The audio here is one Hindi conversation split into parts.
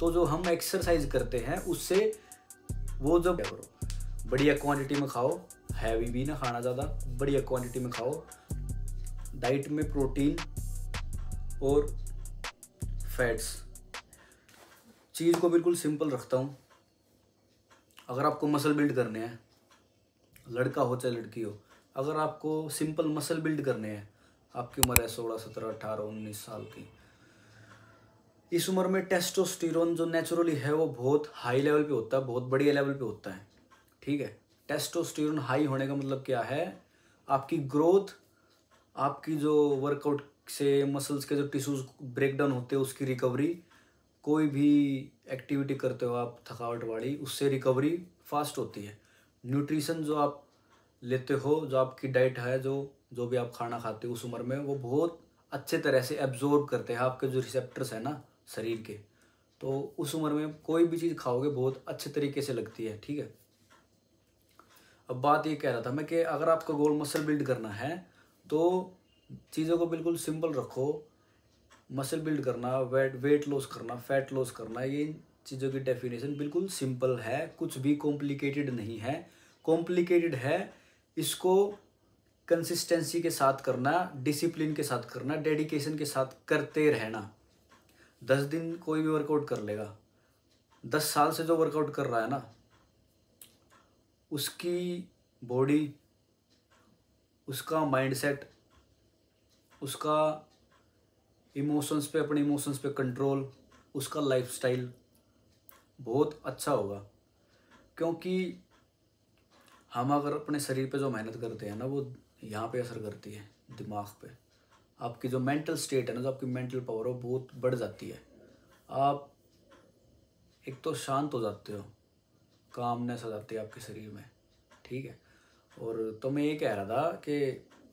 तो जो हम एक्सरसाइज करते हैं उससे वो जब करो बढ़िया क्वांटिटी में खाओ हैवी भी ना खाना ज़्यादा बढ़िया क्वांटिटी में खाओ डाइट में प्रोटीन और फैट्स चीज़ को बिल्कुल सिंपल रखता हूँ अगर आपको मसल बिल्ड करने हैं लड़का हो चाहे लड़की हो अगर आपको सिंपल मसल बिल्ड करने हैं आपकी उम्र है सोलह सत्रह अट्ठारह उन्नीस साल की इस उम्र में टेस्टोस्टेरोन जो नेचुरली है वो बहुत हाई लेवल पे होता है बहुत बढ़िया लेवल पे होता है ठीक है टेस्टोस्टेरोन हाई होने का मतलब क्या है आपकी ग्रोथ आपकी जो वर्कआउट से मसल्स के जो टिश्यूज ब्रेकडाउन होते हैं उसकी रिकवरी कोई भी एक्टिविटी करते हो आप थकावट वाली उससे रिकवरी फास्ट होती है न्यूट्रिशन जो आप लेते हो जो आपकी डाइट है जो जो भी आप खाना खाते हो उस उम्र में वो बहुत अच्छे तरह से एब्जॉर्ब करते हैं आपके जो रिसेप्टर्स हैं ना शरीर के तो उस उम्र में कोई भी चीज़ खाओगे बहुत अच्छे तरीके से लगती है ठीक है अब बात ये कह रहा था मैं कि अगर आपका गोल मसल बिल्ड करना है तो चीज़ों को बिल्कुल सिंपल रखो मसल बिल्ड करना वेट वेट लॉस करना फैट लॉस करना ये चीज़ों की डेफिनेशन बिल्कुल सिंपल है कुछ भी कॉम्प्लिकेटेड नहीं है कॉम्प्लिकेटेड है इसको कंसिस्टेंसी के साथ करना डिसिप्लिन के साथ करना डेडिकेशन के साथ करते रहना दस दिन कोई भी वर्कआउट कर लेगा दस साल से जो वर्कआउट कर रहा है ना उसकी बॉडी उसका माइंडसेट उसका इमोशंस पे अपने इमोशंस पे कंट्रोल उसका लाइफस्टाइल बहुत अच्छा होगा क्योंकि हम अगर अपने शरीर पे जो मेहनत करते हैं ना वो यहाँ पे असर करती है दिमाग पे आपकी जो मेंटल स्टेट है ना जो आपकी मेंटल पावर है वो बहुत बढ़ जाती है आप एक तो शांत हो जाते हो कामनेस आ जाती है आपके शरीर में ठीक है और तो मैं ये कह रहा था कि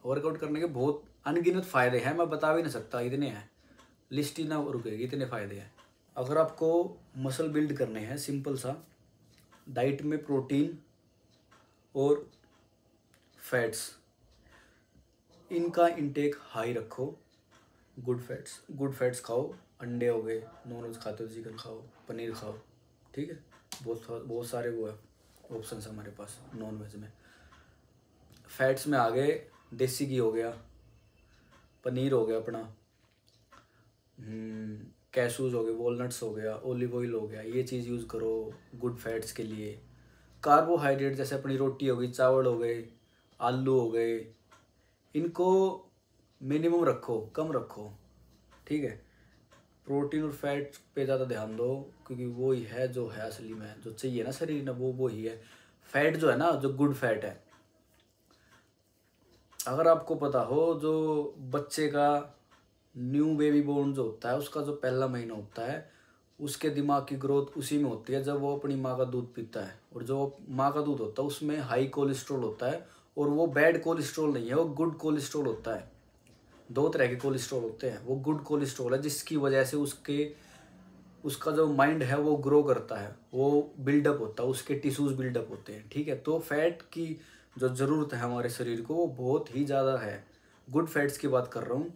वर्कआउट करने के बहुत अनगिनत फ़ायदे हैं मैं बता भी नहीं सकता इतने हैं लिस्ट ही ना रुकेगी इतने फ़ायदे हैं अगर आपको मसल बिल्ड करने हैं सिंपल सा डाइट में प्रोटीन और फैट्स इनका इनटेक हाई रखो गुड फैट्स गुड फैट्स खाओ अंडे हो गए नॉन वेज खाते हो चिकन खाओ पनीर खाओ ठीक है बहुत बहुत सारे वो है ऑप्शन हमारे पास नॉन वेज में फैट्स में आ गए देसी घी हो गया पनीर हो गया अपना कैशूज़ हम्म, हो गए वॉलनट्स हो गया ओलिव ऑयल हो गया ये चीज़ यूज़ करो गुड फैट्स के लिए कार्बोहाइड्रेट जैसे अपनी रोटी हो गई चावल हो गए आलू हो गए इनको मिनिमम रखो कम रखो ठीक है प्रोटीन और फैट पे ज़्यादा ध्यान दो क्योंकि वो ही है जो है असली में जो चाहिए ना शरीर ना वो वो ही है फैट जो है ना जो गुड फैट है अगर आपको पता हो जो बच्चे का न्यू बेबी बोर्न जो होता है उसका जो पहला महीना होता है उसके दिमाग की ग्रोथ उसी में होती है जब वो अपनी माँ का दूध पीता है और जो माँ का दूध होता है उसमें हाई कोलेस्ट्रॉल होता है और वो बैड कोलेस्ट्रॉल नहीं है वो गुड कोलेस्ट्रॉल होता है दो तरह के कोलेस्ट्रॉल होते हैं वो गुड कोलेस्ट्रॉल है जिसकी वजह से उसके उसका जो माइंड है वो ग्रो करता है वो बिल्डअप होता है उसके टिश्यूज़ बिल्डअप होते हैं ठीक है तो फैट की जो ज़रूरत है हमारे शरीर को वो बहुत ही ज़्यादा है गुड फैट्स की बात कर रहा हूँ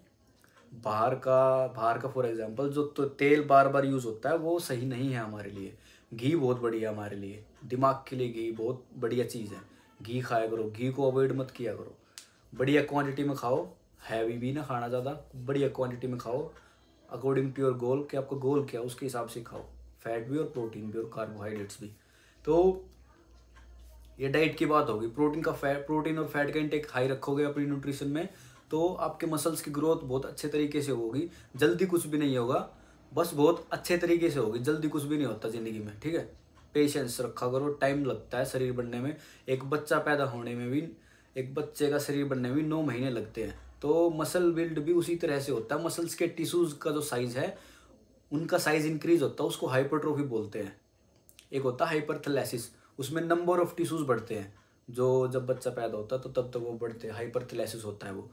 बाहर का बाहर का फॉर एग्जांपल जो तो तेल बार बार यूज़ होता है वो सही नहीं है हमारे लिए घी बहुत बढ़िया हमारे लिए दिमाग के लिए घी बहुत बढ़िया चीज़ है घी खाया करो घी को अवॉइड मत किया करो बढ़िया क्वांटिटी में खाओ हैवी भी ना खाना ज़्यादा बढ़िया क्वांटिटी में खाओ अकॉर्डिंग टू योर गोल कि आपका गोल क्या उसके हिसाब से खाओ फैट भी और प्रोटीन भी और कार्बोहाइड्रेट्स भी तो ये डाइट की बात होगी प्रोटीन का फैट प्रोटीन और फैट का इंटेक हाई रखोगे अपनी न्यूट्रिशन में तो आपके मसल्स की ग्रोथ बहुत अच्छे तरीके से होगी जल्दी कुछ भी नहीं होगा बस बहुत अच्छे तरीके से होगी जल्दी कुछ भी नहीं होता ज़िंदगी में ठीक है पेशेंस रखा करो टाइम लगता है शरीर बनने में एक बच्चा पैदा होने में भी एक बच्चे का शरीर बनने में भी नौ महीने लगते हैं तो मसल बिल्ड भी उसी तरह से होता है मसल्स के टिश्यूज़ का जो साइज़ है उनका साइज़ इंक्रीज होता है उसको हाइपरट्रोफी बोलते हैं एक होता है हाइपरथलैसिस उसमें नंबर ऑफ टिश्यूज़ बढ़ते हैं जो जब बच्चा पैदा होता है तो तब तक तो वो बढ़ते हैं हाइपरथलैसिस होता है वो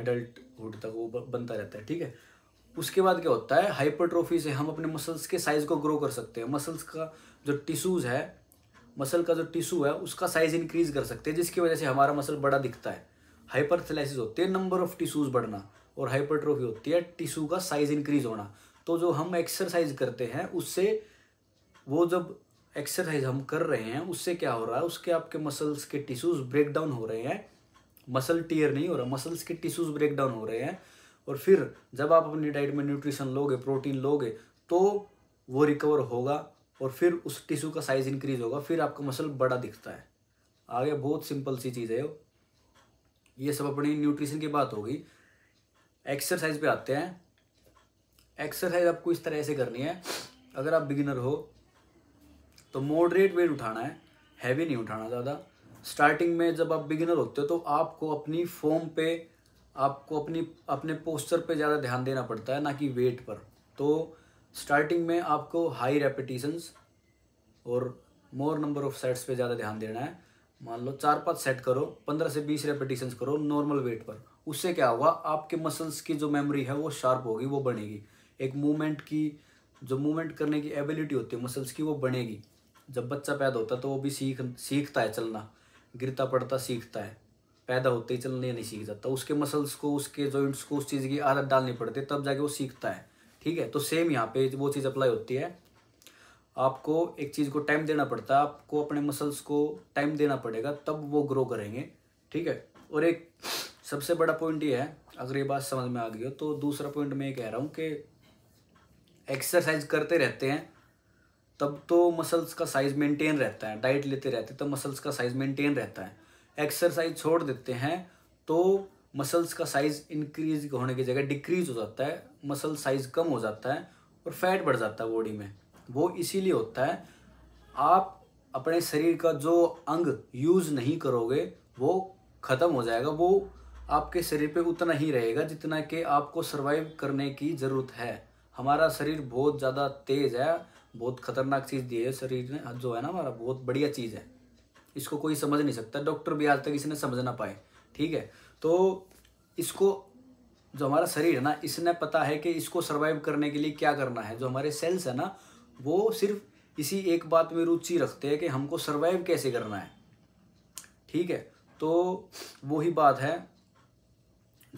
अडल्टुड तक वो बनता रहता है ठीक है उसके बाद क्या होता है हाइपरट्रोफी से हम अपने मसल्स के साइज़ को ग्रो कर सकते हैं मसल्स का जो टिश्यूज़ है मसल का जो टिश्यू है उसका साइज़ इंक्रीज़ कर सकते हैं जिसकी वजह से हमारा मसल बड़ा दिखता है हाइपरथेलाइसिस होती है नंबर ऑफ़ टिश्यूज़ बढ़ना और हाइपरट्रोफी होती है टिश्यू का साइज़ इंक्रीज़ होना तो जो हम एक्सरसाइज करते हैं उससे वो जब एक्सरसाइज हम कर रहे हैं उससे क्या हो रहा है उसके आपके मसल्स के टिश्यूज़ ब्रेक डाउन हो रहे हैं मसल टीयर नहीं हो रहा मसल्स के टिश्यूज़ ब्रेक डाउन हो रहे हैं और फिर जब आप अपनी डाइट में न्यूट्रिशन लोगे प्रोटीन लोगे तो वो रिकवर होगा और फिर उस टिश्यू का साइज इंक्रीज होगा फिर आपका मसल बड़ा दिखता है आगे बहुत सिंपल सी चीज़ है ये सब अपनी न्यूट्रिशन की बात होगी एक्सरसाइज पे आते हैं एक्सरसाइज आपको इस तरह से करनी है अगर आप बिगिनर हो तो मॉडरेट वेट उठाना है हैवी नहीं उठाना ज़्यादा स्टार्टिंग में जब आप बिगिनर होते हो तो आपको अपनी फॉर्म पे आपको अपनी अपने पोस्चर पे ज़्यादा ध्यान देना पड़ता है ना कि वेट पर तो स्टार्टिंग में आपको हाई रेपिटेशंस और मोर नंबर ऑफ सेट्स पे ज़्यादा ध्यान देना है मान लो चार पांच सेट करो पंद्रह से बीस रेपिटेशंस करो नॉर्मल वेट पर उससे क्या होगा आपके मसल्स की जो मेमोरी है वो शार्प होगी वो बढ़ेगी एक मूवमेंट की जो मूवमेंट करने की एबिलिटी होती है मसल्स की वो बढ़ेगी जब बच्चा पैदा होता है तो वो भी सीख सीखता है चलना गिरता पड़ता सीखता है पैदा होते ही चलने नहीं सीख जाता उसके मसल्स को उसके जॉइंट्स को उस चीज़ की आदत डालनी पड़ती है तब जाके वो सीखता है ठीक है तो सेम यहाँ पे वो चीज़ अप्लाई होती है आपको एक चीज़ को टाइम देना पड़ता है आपको अपने मसल्स को टाइम देना पड़ेगा तब वो ग्रो करेंगे ठीक है और एक सबसे बड़ा पॉइंट ये है अगर ये बात समझ में आ गई हो तो दूसरा पॉइंट मैं ये कह रहा हूँ कि एक्सरसाइज करते रहते हैं तब तो मसल्स का साइज मेंटेन रहता है डाइट लेते रहते हैं तब मसल्स का साइज मेंटेन रहता है एक्सरसाइज छोड़ देते हैं तो मसल्स का साइज इंक्रीज होने की जगह डिक्रीज हो जाता है मसल साइज कम हो जाता है और फैट बढ़ जाता है बॉडी में वो इसीलिए होता है आप अपने शरीर का जो अंग यूज़ नहीं करोगे वो ख़त्म हो जाएगा वो आपके शरीर पे उतना ही रहेगा जितना कि आपको सर्वाइव करने की ज़रूरत है हमारा शरीर बहुत ज़्यादा तेज़ है बहुत ख़तरनाक चीज़ दी है शरीर ने जो है ना हमारा बहुत बढ़िया चीज़ है इसको कोई समझ नहीं सकता डॉक्टर भी आज तक इसने समझ ना पाए ठीक है तो इसको जो हमारा शरीर है ना इसने पता है कि इसको सर्वाइव करने के लिए क्या करना है जो हमारे सेल्स है ना वो सिर्फ इसी एक बात में रुचि रखते हैं कि हमको सर्वाइव कैसे करना है ठीक है तो वही बात है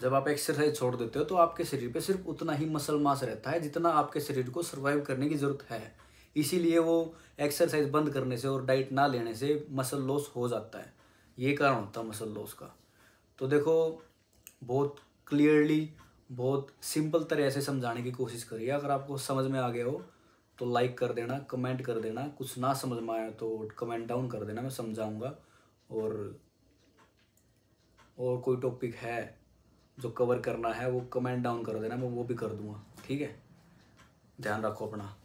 जब आप एक्सरसाइज छोड़ देते हो तो आपके शरीर पे सिर्फ उतना ही मसल मास रहता है जितना आपके शरीर को सर्वाइव करने की ज़रूरत है इसीलिए वो एक्सरसाइज बंद करने से और डाइट ना लेने से मसल लॉस हो जाता है ये कारण होता है मसल लॉस का तो देखो बहुत क्लियरली बहुत सिंपल तरह से समझाने की कोशिश करिए अगर आपको समझ में आ गया हो तो लाइक कर देना कमेंट कर देना कुछ ना समझ में आया तो कमेंट डाउन कर देना मैं समझाऊंगा और और कोई टॉपिक है जो कवर करना है वो कमेंट डाउन कर देना मैं वो भी कर दूंगा ठीक है ध्यान रखो अपना